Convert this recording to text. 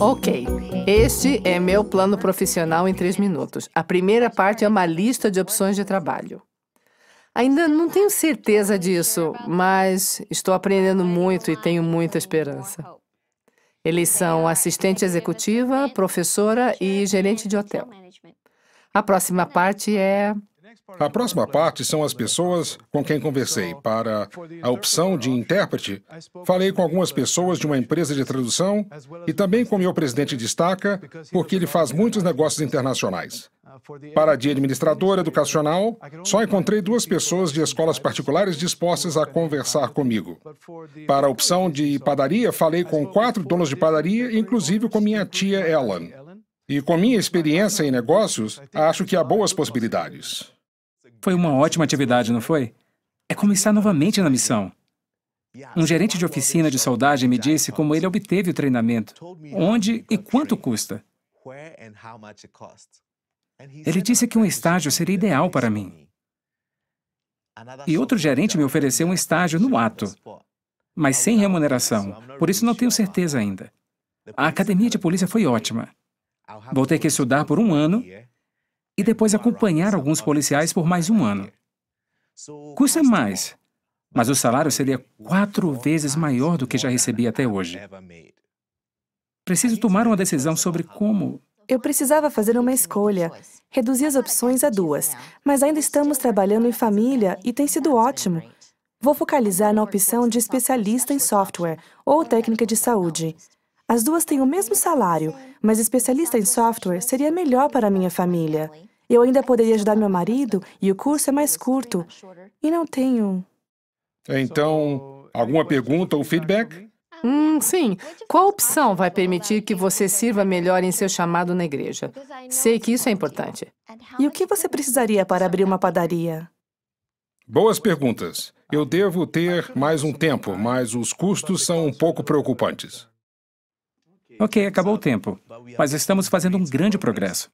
Ok, este é meu plano profissional em três minutos. A primeira parte é uma lista de opções de trabalho. Ainda não tenho certeza disso, mas estou aprendendo muito e tenho muita esperança. Eles são assistente executiva, professora e gerente de hotel. A próxima parte é a próxima parte são as pessoas com quem conversei. Para a opção de intérprete, falei com algumas pessoas de uma empresa de tradução e também com meu presidente de estaca, porque ele faz muitos negócios internacionais. Ah, Para a de administrador educacional, só encontrei duas pessoas de escolas particulares dispostas a conversar comigo. Para a opção de padaria, falei com quatro donos de padaria, inclusive com minha tia Ellen. E com minha experiência em negócios, acho que há boas possibilidades foi uma ótima atividade, não foi? É começar novamente na missão. Um gerente de oficina de soldagem me disse como ele obteve o treinamento, onde e quanto custa. Ele disse que um estágio seria ideal para mim. E outro gerente me ofereceu um estágio no ato, mas sem remuneração, por isso não tenho certeza ainda. A academia de polícia foi ótima. Vou ter que estudar por um ano e depois acompanhar alguns policiais por mais um ano. Custa mais, mas o salário seria quatro vezes maior do que já recebi até hoje. Preciso tomar uma decisão sobre como. Eu precisava fazer uma escolha. Reduzi as opções a duas, mas ainda estamos trabalhando em família e tem sido ótimo. Vou focalizar na opção de especialista em software ou técnica de saúde. As duas têm o mesmo salário, mas especialista em software seria melhor para minha família. Eu ainda poderia ajudar meu marido e o curso é mais curto. E não tenho. Então, alguma pergunta ou feedback? Hum, sim. Qual opção vai permitir que você sirva melhor em seu chamado na igreja? Sei que isso é importante. E o que você precisaria para abrir uma padaria? Boas perguntas. Eu devo ter mais um tempo, mas os custos são um pouco preocupantes. Ok, acabou o tempo, mas estamos fazendo um grande progresso.